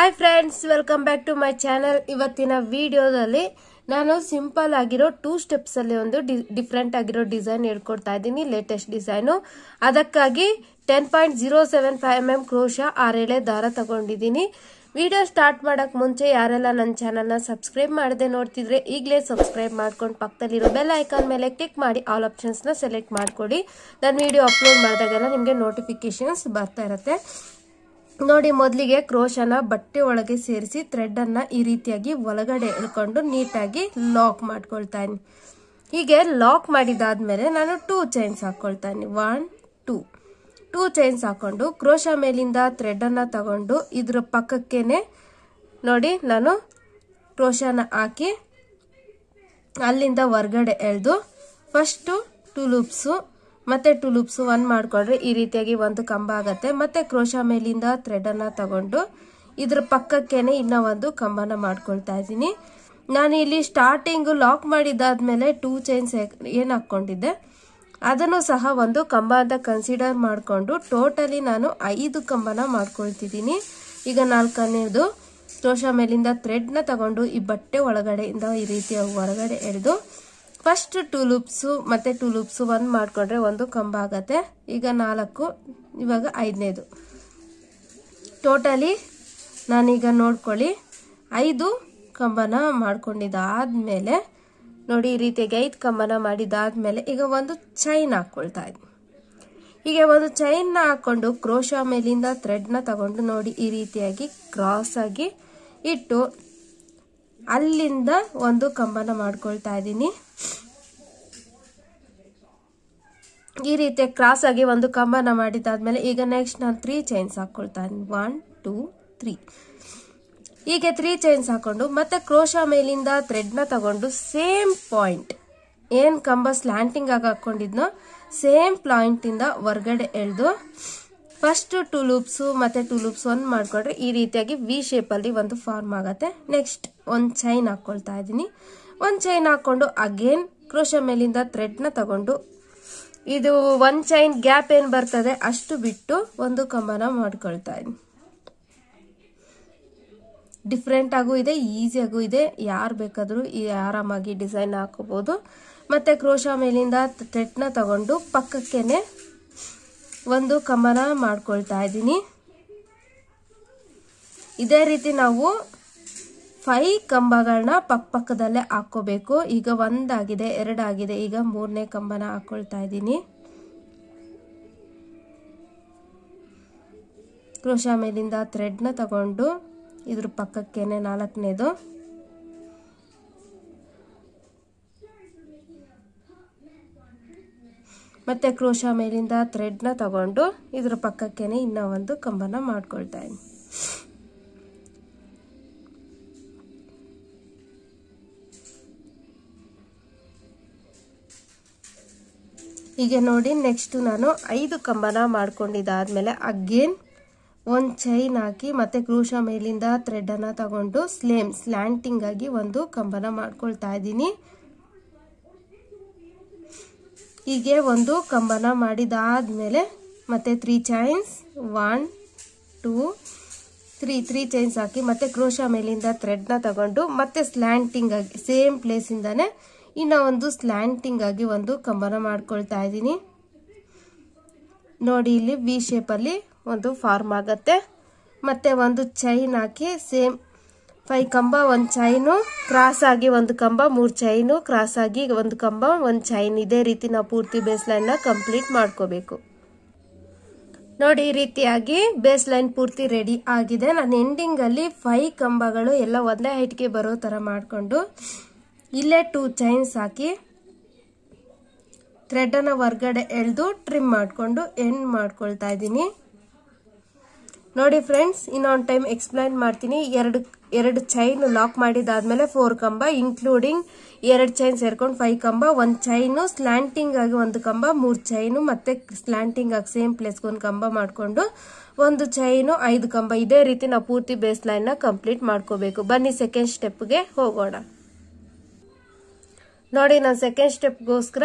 hi friends welcome back to my channel ಇವತ್ತಿನ ವಿಡಿಯೋದಲ್ಲಿ ನಾನು ಸಿಂಪಲ್ ಆಗಿರೋ ಟೂ ಸ್ಟೆಪ್ಸಲ್ಲಿ ಒಂದು ಡಿಫ್ರೆಂಟ್ ಆಗಿರೋ ಡಿಸೈನ್ ಹೇಳ್ಕೊಡ್ತಾ ಇದ್ದೀನಿ ಲೇಟೆಸ್ಟ್ ಡಿಸೈನು ಅದಕ್ಕಾಗಿ ten point zero seven five M M crochet ಆರೇಳೆ ದಾರ ತಗೊಂಡಿದ್ದೀನಿ ವಿಡಿಯೋ ಸ್ಟಾರ್ಟ್ ಮಾಡೋಕ್ಕೆ ಮುಂಚೆ ಯಾರೆಲ್ಲ ನನ್ನ ಚಾನಲ್ನ ಸಬ್ಸ್ಕ್ರೈಬ್ ಮಾಡದೆ ನೋಡ್ತಿದ್ರೆ ಈಗಲೇ ಸಬ್ಸ್ಕ್ರೈಬ್ ಮಾಡ್ಕೊಂಡು ಪಕ್ಕದಲ್ಲಿರೋ ಬೆಲ್ ಐಕಾನ್ ಮೇಲೆ ಕ್ಲಿಕ್ ಮಾಡಿ ಆಲ್ ಆಪ್ಷನ್ಸ್ನ ಸೆಲೆಕ್ಟ್ ಮಾಡಿಕೊಡಿ ನಾನು ವಿಡಿಯೋ ಅಪ್ಲೋಡ್ ಮಾಡಿದಾಗೆಲ್ಲ ನಿಮಗೆ ನೋಟಿಫಿಕೇಷನ್ಸ್ ಬರ್ತಾ ಇರುತ್ತೆ ನೋಡಿ ಮೊದಲಿಗೆ ಕ್ರೋಶನ ಬಟ್ಟೆ ಒಳಗೆ ಸೇರಿಸಿ ಥ್ರೆಡ್ಡನ್ನು ಈ ರೀತಿಯಾಗಿ ಒಳಗಡೆ ಎಳ್ಕೊಂಡು ನೀಟಾಗಿ ಲಾಕ್ ಮಾಡ್ಕೊಳ್ತಾ ಹೀಗೆ ಲಾಕ್ ಮಾಡಿದಾದ್ಮೇಲೆ ನಾನು ಟೂ ಚೈನ್ಸ್ ಹಾಕ್ಕೊಳ್ತಾ ಇದ್ದೀನಿ ಒನ್ ಟೂ ಟೂ ಚೈನ್ಸ್ ಹಾಕ್ಕೊಂಡು ಕ್ರೋಶ ಮೇಲಿಂದ ಥ್ರೆಡ್ಡನ್ನು ತಗೊಂಡು ಇದ್ರ ಪಕ್ಕಕ್ಕೇನೆ ನೋಡಿ ನಾನು ಕ್ರೋಶನ ಹಾಕಿ ಅಲ್ಲಿಂದ ಹೊರಗಡೆ ಎಳೆದು ಫಸ್ಟು ಟೂ ಲೂಪ್ಸು ಮತ್ತೆ ಟು ಲೂಪ್ಸ್ ಒನ್ ಮಾಡಿಕೊಂಡ್ರೆ ಈ ರೀತಿಯಾಗಿ ಒಂದು ಕಂಬ ಆಗುತ್ತೆ ಮತ್ತೆ ಕ್ರೋಶ ಮೇಲಿಂದ ಥ್ರೆಡನ್ನು ತಗೊಂಡು ಇದ್ರ ಪಕ್ಕಕ್ಕೇನೆ ಇನ್ನ ಒಂದು ಕಂಬನ ಮಾಡ್ಕೊಳ್ತಾ ಇದ್ದೀನಿ ನಾನು ಇಲ್ಲಿ ಸ್ಟಾರ್ಟಿಂಗು ಲಾಕ್ ಮಾಡಿದ್ದಾದ್ಮೇಲೆ ಟೂ ಚೈನ್ಸ್ ಏನು ಹಾಕ್ಕೊಂಡಿದ್ದೆ ಅದನ್ನು ಸಹ ಒಂದು ಕಂಬ ಅಂತ ಕನ್ಸಿಡರ್ ಮಾಡಿಕೊಂಡು ಟೋಟಲಿ ನಾನು ಐದು ಕಂಬನ ಮಾಡ್ಕೊಳ್ತಿದ್ದೀನಿ ಈಗ ನಾಲ್ಕನೇದು ಕ್ರೋಶ ಮೇಲಿಂದ ಥ್ರೆಡ್ನ ತಗೊಂಡು ಈ ಬಟ್ಟೆ ಒಳಗಡೆಯಿಂದ ಈ ರೀತಿಯ ಹೊರಗಡೆ ಎಳೆದು ಫಸ್ಟ್ ಟೂ ಮತ್ತು ಟೂ ಒಂದು ಮಾಡಿಕೊಂಡ್ರೆ ಒಂದು ಕಂಬ ಆಗುತ್ತೆ ಈಗ ನಾಲ್ಕು ಇವಾಗ ಐದನೇದು ಟೋಟಲಿ ನಾನೀಗ ನೋಡ್ಕೊಳ್ಳಿ ಐದು ಕಂಬನ ಮೇಲೆ ನೋಡಿ ಈ ರೀತಿಯಾಗಿ ಐದು ಕಂಬನ ಮೇಲೆ ಈಗ ಒಂದು ಚೈನ್ ಹಾಕ್ಕೊಳ್ತಾ ಇದ್ದೀನಿ ಹೀಗೆ ಒಂದು ಚೈನ್ನ ಹಾಕ್ಕೊಂಡು ಕ್ರೋಶ ಮೇಲಿಂದ ಥ್ರೆಡ್ನ ತಗೊಂಡು ನೋಡಿ ಈ ರೀತಿಯಾಗಿ ಕ್ರಾಸಾಗಿ ಇಟ್ಟು ಅಲ್ಲಿಂದ ಒಂದು ಕಂಬನ ಮಾಡ್ಕೊಳ್ತಾ ಇದ್ದೀನಿ ಈ ರೀತಿ ಕ್ರಾಸ್ ಆಗಿ ಒಂದು ಕಂಬನ ಮಾಡಿದ್ದಾದ್ಮೇಲೆ ಈಗ ನೆಕ್ಸ್ಟ್ ನಾನು ತ್ರೀ ಚೈನ್ಸ್ ಹಾಕ್ಕೊಳ್ತಾ ಇದ್ದೀನಿ ಒನ್ ಟೂ ತ್ರೀ ಹೀಗೆ ತ್ರೀ ಚೈನ್ಸ್ ಹಾಕೊಂಡು ಮತ್ತೆ ಕ್ರೋಶ ಮೇಲಿಂದ ನ ತಗೊಂಡು ಸೇಮ್ ಪಾಯಿಂಟ್ ಏನು ಕಂಬ ಸ್ಲ್ಯಾಂಟಿಂಗ್ ಆಗಿ ಹಾಕ್ಕೊಂಡಿದ್ನೋ ಸೇಮ್ ಇಂದ ಹೊರ್ಗಡೆ ಎಳೆದು ಫಸ್ಟ್ ಟೂ ಲೂಪ್ಸ್ ಮತ್ತು ಟೂ ಲೂಪ್ಸ್ ಒಂದು ಮಾಡಿಕೊಂಡ್ರೆ ಈ ರೀತಿಯಾಗಿ ವಿ ಶೇಪಲ್ಲಿ ಒಂದು ಫಾರ್ಮ್ ಆಗುತ್ತೆ ನೆಕ್ಸ್ಟ್ ಒಂದು ಚೈನ್ ಹಾಕ್ಕೊಳ್ತಾ ಇದ್ದೀನಿ ಒಂದು ಚೈನ್ ಹಾಕ್ಕೊಂಡು ಅಗೇನ್ ಕ್ರೋಶ ಮೇಲಿಂದ ಥ್ರೆಡ್ನ ತಗೊಂಡು ಇದು ಒಂದು ಚೈನ್ ಗ್ಯಾಪ್ ಏನು ಬರ್ತದೆ ಅಷ್ಟು ಬಿಟ್ಟು ಒಂದು ಕಂಬನ ಮಾಡ್ಕೊಳ್ತಾ ಇದ್ದೀನಿ ಡಿಫ್ರೆಂಟಾಗೂ ಇದೆ ಈಸಿಯಾಗೂ ಇದೆ ಯಾರು ಬೇಕಾದರೂ ಆರಾಮಾಗಿ ಡಿಸೈನ್ ಹಾಕೋಬೋದು ಮತ್ತು ಕ್ರೋಶ ಮೇಲಿಂದ ಥ್ರೆಡ್ನ ತಗೊಂಡು ಪಕ್ಕಕ್ಕೇನೆ ಒಂದು ಕಮನ ಮಾಡ್ಕೊಳ್ತಾ ಇದ್ದೀನಿ ಇದೇ ರೀತಿ ನಾವು ಫೈ ಕಂಬಗಳನ್ನ ಪಕ್ಕ ಪಕ್ಕದಲ್ಲೇ ಹಾಕ್ಕೋಬೇಕು ಈಗ ಒಂದಾಗಿದೆ ಎರಡಾಗಿದೆ ಈಗ ಮೂರನೇ ಕಂಬನ ಹಾಕ್ಕೊಳ್ತಾ ಇದ್ದೀನಿ ಕ್ರೋಶಾ ಮೇಲಿಂದ ಥ್ರೆಡ್ನ ತಗೊಂಡು ಇದ್ರ ಪಕ್ಕಕ್ಕೇನೆ ನಾಲ್ಕನೇದು ಮತ್ತು ಕ್ರೋಶ ಮೇಲಿಂದ ಥ್ರೆಡ್ನ ತಗೊಂಡು ಇದ್ರ ಪಕ್ಕಕ್ಕೇ ಇನ್ನೂ ಒಂದು ಕಂಬನ ಮಾಡ್ಕೊಳ್ತಾ ಇದ್ದೀನಿ ಹೀಗೆ ನೋಡಿ ನೆಕ್ಸ್ಟು ನಾನು ಐದು ಕಂಬನ ಮಾಡ್ಕೊಂಡಿದ್ದಾದಮೇಲೆ ಅಗೇನ್ ಒಂದು ಚೈನ್ ಹಾಕಿ ಮತ್ತೆ ಕ್ರೂಶ ಮೇಲಿಂದ ಥ್ರೆಡನ್ನು ತಗೊಂಡು ಸ್ಲೇಮ್ ಸ್ಲ್ಯಾಂಟಿಂಗಾಗಿ ಆಗಿ ಒಂದು ಕಂಬನ ಮಾಡ್ಕೊಳ್ತಾ ಇದ್ದೀನಿ ಹೀಗೆ ಒಂದು ಕಂಬನ ಮಾಡಿದಾದಮೇಲೆ ಮತ್ತೆ three chains one two three three chains ಹಾಕಿ ಮತ್ತೆ ಕ್ರೋಶ ಮೇಲಿಂದ ಥ್ರೆಡ್ನ ತಗೊಂಡು ಮತ್ತೆ ಸ್ಲ್ಯಾಂಟಿಂಗ್ ಆಗಿ ಸೇಮ್ ಪ್ಲೇಸಿಂದನೇ ಇನ್ನು ಒಂದು ಸ್ಲ್ಯಾಂಟಿಂಗ್ ಆಗಿ ಒಂದು ಕಂಬನ ಮಾಡ್ಕೊಳ್ತಾ ಇದ್ದೀನಿ ನೋಡಿ ಇಲ್ಲಿ ವಿ ಶೇಪಲ್ಲಿ ಒಂದು ಫಾರ್ಮ್ ಆಗುತ್ತೆ ಮತ್ತೆ ಒಂದು ಚೈನ್ ಹಾಕಿ ಸೇಮ್ ಫೈ ಕಂಬ ಒಂದು ಚೈನು ಕ್ರಾಸ್ ಆಗಿ ಒಂದು ಕಂಬ ಮೂರು ಚೈನು ಕ್ರಾಸ್ ಆಗಿ ಒಂದು ಕಂಬ ಒಂದು ಚೈನ್ ಇದೇ ರೀತಿ ನಾವು ಪೂರ್ತಿ ಬೇಸ್ ಲೈನ್ನ ಕಂಪ್ಲೀಟ್ ಮಾಡ್ಕೋಬೇಕು ನೋಡಿ ಈ ರೀತಿಯಾಗಿ ಬೇಸ್ ಲೈನ್ ಪೂರ್ತಿ ರೆಡಿ ಆಗಿದೆ ನಾನು ಎಂಡಿಂಗಲ್ಲಿ ಫೈ ಕಂಬಗಳು ಎಲ್ಲ ಒಂದೇ ಹೈಟ್ಗೆ ಬರೋ ಥರ ಮಾಡಿಕೊಂಡು ಇಲ್ಲೇ ಟೂ ಚೈನ್ಸ್ ಹಾಕಿ ಥ್ರೆಡನ್ನು ಹೊರ್ಗಡೆ ಎಳೆದು ಟ್ರಿಮ್ ಮಾಡಿಕೊಂಡು ಎಂಡ್ ಮಾಡ್ಕೊಳ್ತಾ ಇದ್ದೀನಿ ನೋಡಿ ಫ್ರೆಂಡ್ಸ್ ಇನ್ನೊಂದು ಟೈಮ್ ಎಕ್ಸ್ಪ್ಲೈನ್ ಮಾಡ್ತೀನಿ ಎರಡು ಎರಡು ಚೈನ್ ಲಾಕ್ ಮಾಡಿದಾದ್ಮೇಲೆ ಫೋರ್ ಕಂಬ ಇನ್ಕ್ಲೂಡಿಂಗ್ ಎರಡು ಚೈನ್ ಸೇರ್ಕೊಂಡು ಫೈವ್ ಕಂಬ ಒಂದು ಚೈನು ಸ್ಲ್ಯಾಂಟಿಂಗ್ ಆಗಿ ಒಂದು ಕಂಬ ಮೂರು ಚೈನು ಮತ್ತೆ ಸ್ಲ್ಯಾಂಟಿಂಗ್ ಆಗಿ ಸೇಮ್ ಪ್ಲೇಸ್ಗೆ ಒಂದು ಕಂಬ ಮಾಡಿಕೊಂಡು ಒಂದು ಚೈನು ಐದು ಕಂಬ ಇದೇ ರೀತಿ ನಾವು ಪೂರ್ತಿ ಬೇಸ್ ಲೈನ್ನ ಕಂಪ್ಲೀಟ್ ಮಾಡ್ಕೋಬೇಕು ಬನ್ನಿ ಸೆಕೆಂಡ್ ಸ್ಟೆಪ್ಗೆ ಹೋಗೋಣ ನೋಡಿ ನಾನು ಸೆಕೆಂಡ್ ಸ್ಟೆಪ್ಗೋಸ್ಕರ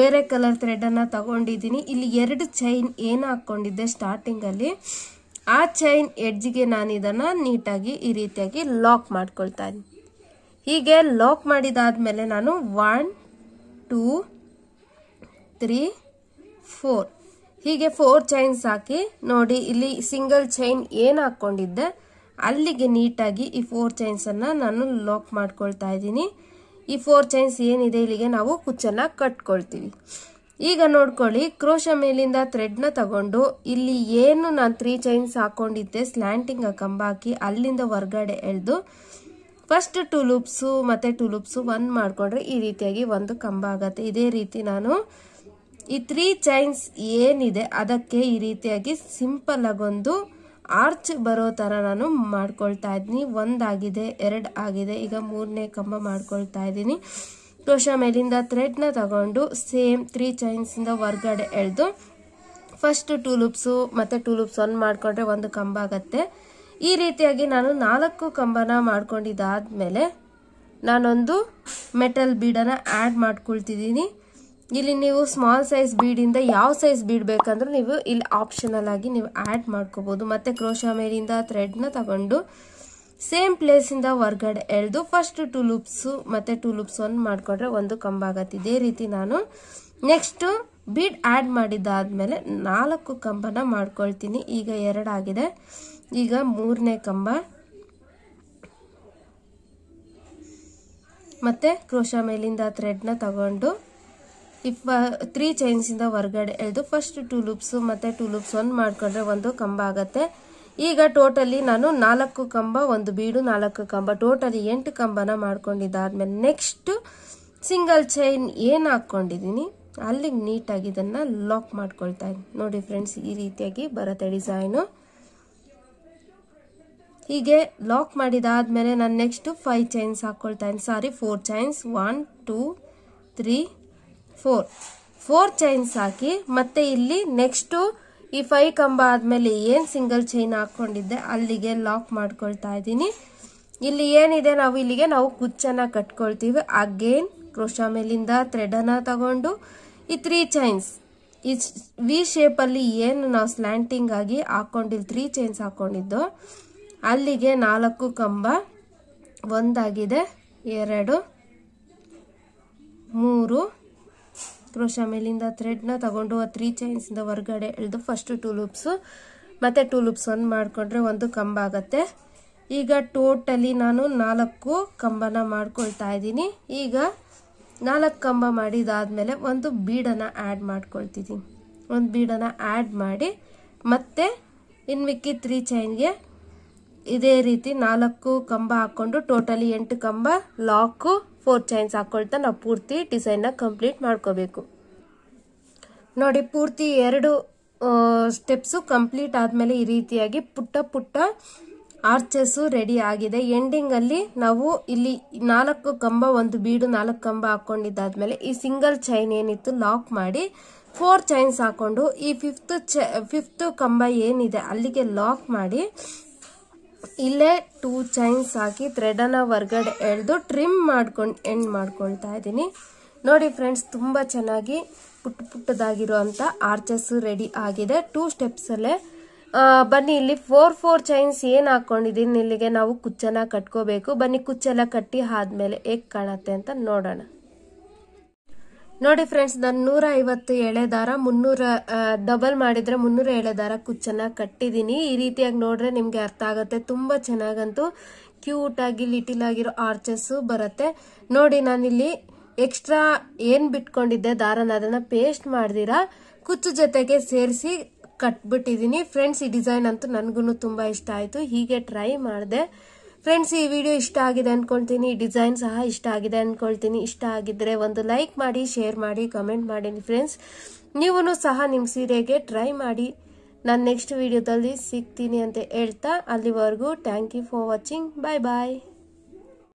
ಬೇರೆ ಕಲರ್ ಥ್ರೆಡನ್ನು ತಗೊಂಡಿದ್ದೀನಿ ಇಲ್ಲಿ ಎರಡು ಚೈನ್ ಏನು ಹಾಕ್ಕೊಂಡಿದ್ದೆ ಸ್ಟಾರ್ಟಿಂಗಲ್ಲಿ ಆ ಚೈನ್ ಎಡ್ಜಿಗೆ ನಾನು ಇದನ್ನು ನೀಟಾಗಿ ಈ ರೀತಿಯಾಗಿ ಲಾಕ್ ಮಾಡ್ಕೊಳ್ತಾ ಇದ್ದೀನಿ ಹೀಗೆ ಲಾಕ್ ಮಾಡಿದಾದ್ಮೇಲೆ ನಾನು ಒನ್ ಟೂ ತ್ರೀ ಫೋರ್ ಹೀಗೆ ಫೋರ್ ಚೈನ್ಸ್ ಹಾಕಿ ನೋಡಿ ಇಲ್ಲಿ ಸಿಂಗಲ್ ಚೈನ್ ಏನು ಹಾಕ್ಕೊಂಡಿದ್ದೆ ಅಲ್ಲಿಗೆ ನೀಟಾಗಿ ಈ ಫೋರ್ ಚೈನ್ಸನ್ನು ನಾನು ಲಾಕ್ ಮಾಡ್ಕೊಳ್ತಾ ಇದ್ದೀನಿ ಈ ಫೋರ್ ಚೈನ್ಸ್ ಏನಿದೆ ಇಲ್ಲಿಗೆ ನಾವು ಕುಚ್ಚನ್ನು ಕಟ್ಕೊಳ್ತೀವಿ ಈಗ ನೋಡ್ಕೊಳ್ಳಿ ಕ್ರೋಶ ಮೇಲಿಂದ ಥ್ರೆಡ್ನ ತಗೊಂಡು ಇಲ್ಲಿ ಏನು ನಾನು ತ್ರೀ ಚೈನ್ಸ್ ಹಾಕೊಂಡಿದ್ದೆ ಸ್ಲ್ಯಾಂಟಿಂಗ್ ಕಂಬ ಹಾಕಿ ಅಲ್ಲಿಂದ ಹೊರಗಡೆ ಎಳೆದು ಫಸ್ಟ್ ಟೂ ಲೂಪ್ಸು ಮತ್ತು ಟೂ ಲೂಪ್ಸು ಒಂದು ಮಾಡಿಕೊಂಡ್ರೆ ಈ ರೀತಿಯಾಗಿ ಒಂದು ಕಂಬ ಆಗುತ್ತೆ ಇದೇ ರೀತಿ ನಾನು ಈ ತ್ರೀ ಚೈನ್ಸ್ ಏನಿದೆ ಅದಕ್ಕೆ ಈ ರೀತಿಯಾಗಿ ಸಿಂಪಲ್ ಒಂದು ಆರ್ಚ್ ಬರೋ ಥರ ನಾನು ಮಾಡ್ಕೊಳ್ತಾ ಇದ್ದೀನಿ ಒಂದಾಗಿದೆ ಎರಡು ಆಗಿದೆ ಈಗ ಮೂರನೇ ಕಂಬ ಮಾಡ್ಕೊಳ್ತಾ ಇದ್ದೀನಿ ಕ್ರೋಶ ಮೇಲಿಂದ ಥ್ರೆಡ್ನ ತಗೊಂಡು ಸೇಮ್ ತ್ರೀ ಚೈನ್ಸಿಂದ ಹೊರ್ಗಡೆ ಎಳೆದು ಫಸ್ಟ್ ಟೂ ಮತ್ತು ಟೂ ಲೂಪ್ಸ್ ಒಂದು ಮಾಡಿಕೊಂಡ್ರೆ ಒಂದು ಕಂಬ ಆಗುತ್ತೆ ಈ ರೀತಿಯಾಗಿ ನಾನು ನಾಲ್ಕು ಕಂಬನ ಮೇಲೆ ನಾನೊಂದು ಮೆಟಲ್ ಬೀಡನ್ನು ಆ್ಯಡ್ ಮಾಡ್ಕೊಳ್ತಿದ್ದೀನಿ ಇಲ್ಲಿ ನೀವು ಸ್ಮಾಲ್ ಸೈಜ್ ಬೀಡಿಂದ ಯಾವ ಸೈಜ್ ಬೀಡ್ ಬೇಕಂದ್ರೆ ನೀವು ಇಲ್ಲಿ ಆಪ್ಷನಲ್ ಆಗಿ ನೀವು ಆ್ಯಡ್ ಮಾಡ್ಕೋಬೋದು ಮತ್ತು ಕ್ರೋಶ ಮೇಲಿಂದ ಥ್ರೆಡ್ನ ತಗೊಂಡು ಸೇಮ್ ಪ್ಲೇಸಿಂದ ಹೊರ್ಗಡೆ ಎಳೆದು ಫಸ್ಟ್ ಟೂ ಲೂಪ್ಸು ಮತ್ತು ಟೂ ಲೂಪ್ಸ್ ಒಂದು ಮಾಡಿಕೊಂಡ್ರೆ ಒಂದು ಕಂಬ ಆಗತ್ತೆ ಇದೇ ರೀತಿ ನಾನು ನೆಕ್ಸ್ಟು ಬೀಡ್ ಆ್ಯಡ್ ಮಾಡಿದ್ದಾದಮೇಲೆ ನಾಲ್ಕು ಕಂಬನ ಮಾಡ್ಕೊಳ್ತೀನಿ ಈಗ ಎರಡಾಗಿದೆ ಈಗ ಮೂರನೇ ಕಂಬ ಮತ್ತು ಕ್ರೋಶ ಮೇಲಿಂದ ಥ್ರೆಡ್ನ ತಗೊಂಡು ಇಫ್ ತ್ರೀ ಚೈನ್ಸಿಂದ ಹೊರ್ಗಡೆ ಎಳೆದು ಫಸ್ಟ್ ಟೂ ಲೂಪ್ಸು ಮತ್ತು ಟೂ ಲೂಪ್ಸ್ ಒಂದು ಮಾಡಿಕೊಂಡ್ರೆ ಒಂದು ಕಂಬ ಆಗತ್ತೆ ಈಗ ಟೋಟಲಿ ನಾನು ನಾಲ್ಕು ಕಂಬ ಒಂದು ಬೀಡು ನಾಲ್ಕು ಕಂಬ ಟೋಟಲಿ ಎಂಟು ಕಂಬನ ಮಾಡ್ಕೊಂಡಿದ್ದಾದ್ಮೇಲೆ ನೆಕ್ಸ್ಟ್ ಸಿಂಗಲ್ ಚೈನ್ ಏನು ಹಾಕ್ಕೊಂಡಿದ್ದೀನಿ ಅಲ್ಲಿಗೆ ನೀಟಾಗಿ ಇದನ್ನು ಲಾಕ್ ಮಾಡ್ಕೊಳ್ತಾ ಇದ್ದೀನಿ ನೋಡಿ ಫ್ರೆಂಡ್ಸ್ ಈ ರೀತಿಯಾಗಿ ಬರುತ್ತೆ ಡಿಸೈನು ಹೀಗೆ ಲಾಕ್ ಮಾಡಿದಾದ್ಮೇಲೆ ನಾನು ನೆಕ್ಸ್ಟು ಫೈವ್ ಚೈನ್ಸ್ ಹಾಕ್ಕೊಳ್ತಾ ಇದ್ದೀನಿ sorry four chains one two three four four chains ಹಾಕಿ ಮತ್ತೆ ಇಲ್ಲಿ ನೆಕ್ಸ್ಟು ಈ ಫೈ ಕಂಬ ಆದಮೇಲೆ ಏನು ಸಿಂಗಲ್ ಚೈನ್ ಹಾಕ್ಕೊಂಡಿದ್ದೆ ಅಲ್ಲಿಗೆ ಲಾಕ್ ಮಾಡ್ಕೊಳ್ತಾ ಇದ್ದೀನಿ ಇಲ್ಲಿ ಏನಿದೆ ನಾವು ಇಲ್ಲಿಗೆ ನಾವು ಕುಚ್ಚನ್ನು ಕಟ್ಕೊಳ್ತೀವಿ ಅಗೇನ್ ಕ್ರೋಶ ಮೇಲಿಂದ ಥ್ರೆಡನ್ನು ತಗೊಂಡು ಈ ತ್ರೀ ಚೈನ್ಸ್ ಈ ವಿ ಶೇಪಲ್ಲಿ ಏನು ನಾವು ಸ್ಲ್ಯಾಂಟಿಂಗ್ ಆಗಿ ಹಾಕ್ಕೊಂಡಿಲ್ಲ ತ್ರೀ ಚೈನ್ಸ್ ಹಾಕ್ಕೊಂಡಿದ್ದು ಅಲ್ಲಿಗೆ ನಾಲ್ಕು ಕಂಬ ಒಂದಾಗಿದೆ ಎರಡು ಮೂರು ಕ್ರೋಶ ಮೇಲಿಂದ ಥ್ರೆಡ್ನ ತಗೊಂಡು ಆ ತ್ರೀ ಚೈನ್ಸಿಂದ ಹೊರಗಡೆ ಎಳೆದು ಫಸ್ಟು ಟೂ ಲೂಪ್ಸು ಮತ್ತು ಟೂ ಲೂಪ್ಸ್ ಒಂದು ಮಾಡಿಕೊಂಡ್ರೆ ಒಂದು ಕಂಬ ಆಗುತ್ತೆ ಈಗ ಟೋಟಲಿ ನಾನು ನಾಲ್ಕು ಕಂಬನ ಮಾಡ್ಕೊಳ್ತಾ ಇದ್ದೀನಿ ಈಗ ನಾಲ್ಕು ಕಂಬ ಮಾಡಿದಾದ್ಮೇಲೆ ಒಂದು ಬೀಡನ್ನು ಆ್ಯಡ್ ಮಾಡ್ಕೊಳ್ತಿದ್ದೀನಿ ಒಂದು ಬೀಡನ್ನು ಆ್ಯಡ್ ಮಾಡಿ ಮತ್ತೆ ಇನ್ನು ಮಿಕ್ಕಿ ತ್ರೀ ಚೈನ್ಗೆ ಇದೇ ರೀತಿ ನಾಲ್ಕು ಕಂಬ ಹಾಕೊಂಡು ಟೋಟಲಿ ಎಂಟು ಕಂಬ ಲಾಕು ಫೋರ್ ಚೈನ್ಸ್ ಹಾಕೊಳ್ತಾ ನಾವು ಪೂರ್ತಿ ಡಿಸೈನ್ನ ಕಂಪ್ಲೀಟ್ ಮಾಡ್ಕೋಬೇಕು ನೋಡಿ ಪೂರ್ತಿ ಎರಡು ಸ್ಟೆಪ್ಸು ಕಂಪ್ಲೀಟ್ ಆದಮೇಲೆ ಈ ರೀತಿಯಾಗಿ ಪುಟ್ಟ ಪುಟ್ಟ ಆರ್ಚಸ್ಸು ರೆಡಿ ಆಗಿದೆ ಎಂಡಿಂಗಲ್ಲಿ ನಾವು ಇಲ್ಲಿ ನಾಲ್ಕು ಕಂಬ ಒಂದು ಬೀಡು ನಾಲ್ಕು ಕಂಬ ಹಾಕೊಂಡಿದ್ದಾದ್ಮೇಲೆ ಈ ಸಿಂಗಲ್ ಚೈನ್ ಏನಿತ್ತು ಲಾಕ್ ಮಾಡಿ ಫೋರ್ ಚೈನ್ಸ್ ಹಾಕೊಂಡು ಈ ಫಿಫ್ತ್ ಫಿಫ್ತ್ ಕಂಬ ಏನಿದೆ ಅಲ್ಲಿಗೆ ಲಾಕ್ ಮಾಡಿ ಇಲ್ಲೇ ಟೂ ಚೈನ್ಸ್ ಹಾಕಿ ಥ್ರೆಡನ್ನು ಹೊರ್ಗಡೆ ಎಳೆದು ಟ್ರಿಮ್ ಮಾಡ್ಕೊಂಡು ಎಂಡ್ ಮಾಡ್ಕೊಳ್ತಾ ಇದ್ದೀನಿ ನೋಡಿ ಫ್ರೆಂಡ್ಸ್ ತುಂಬ ಚೆನ್ನಾಗಿ ಪುಟ್ಟ ಪುಟ್ಟದಾಗಿರುವಂಥ ಆರ್ಚಸ್ ರೆಡಿ ಆಗಿದೆ ಟೂ ಸ್ಟೆಪ್ಸಲ್ಲೇ ಬನ್ನಿ ಇಲ್ಲಿ ಫೋರ್ ಫೋರ್ ಚೈನ್ಸ್ ಏನು ಹಾಕ್ಕೊಂಡಿದ್ದೀನಿ ಇಲ್ಲಿಗೆ ನಾವು ಕುಚ್ಚನ್ನು ಕಟ್ಕೋಬೇಕು ಬನ್ನಿ ಕುಚ್ಚೆಲ್ಲ ಕಟ್ಟಿ ಆದಮೇಲೆ ಹೇಗೆ ಕಾಣತ್ತೆ ಅಂತ ನೋಡೋಣ ನೋಡಿ ಫ್ರೆಂಡ್ಸ್ ನಾನು ನೂರ ಐವತ್ತು ಎಳೆ ದಾರ ಮುನ್ನೂರ ಡಬಲ್ ಮಾಡಿದರೆ ಮುನ್ನೂರ ಎಳೆ ದಾರ ಕುಚ್ಚನ್ನ ಕಟ್ಟಿದ್ದೀನಿ ಈ ರೀತಿಯಾಗಿ ನೋಡ್ರೆ ನಿಮಗೆ ಅರ್ಥ ಆಗುತ್ತೆ ತುಂಬ ಚೆನ್ನಾಗಂತೂ ಕ್ಯೂಟ್ ಆಗಿ ಲಿಟಿಲ್ ಆಗಿರೋ ಆರ್ಚಸ್ ಬರುತ್ತೆ ನೋಡಿ ನಾನಿಲ್ಲಿ ಎಕ್ಸ್ಟ್ರಾ ಏನು ಬಿಟ್ಕೊಂಡಿದ್ದೆ ದಾರನ ಅದನ್ನು ಪೇಸ್ಟ್ ಮಾಡ್ದಿರಾ ಕುಚ್ಚು ಜೊತೆಗೆ ಸೇರಿಸಿ ಕಟ್ಬಿಟ್ಟಿದ್ದೀನಿ ಫ್ರೆಂಡ್ಸ್ ಈ ಡಿಸೈನ್ ಅಂತೂ ನನಗೂ ತುಂಬ ಇಷ್ಟ ಆಯಿತು ಹೀಗೆ ಟ್ರೈ ಮಾಡಿದೆ ಫ್ರೆಂಡ್ಸ್ ಈ ವಿಡಿಯೋ ಇಷ್ಟ ಆಗಿದೆ ಅಂದ್ಕೊಳ್ತೀನಿ ಡಿಸೈನ್ ಸಹ ಇಷ್ಟ ಆಗಿದೆ ಅಂದ್ಕೊಳ್ತೀನಿ ಇಷ್ಟ ಆಗಿದ್ದರೆ ಒಂದು ಲೈಕ್ ಮಾಡಿ ಶೇರ್ ಮಾಡಿ ಕಮೆಂಟ್ ಮಾಡಿ ಫ್ರೆಂಡ್ಸ್ ನೀವು ಸಹ ನಿಮ್ಮ ಸೀರೆಗೆ ಟ್ರೈ ಮಾಡಿ ನಾನು ನೆಕ್ಸ್ಟ್ ವಿಡಿಯೋದಲ್ಲಿ ಸಿಗ್ತೀನಿ ಅಂತ ಹೇಳ್ತಾ ಅಲ್ಲಿವರೆಗೂ thank you for watching bye bye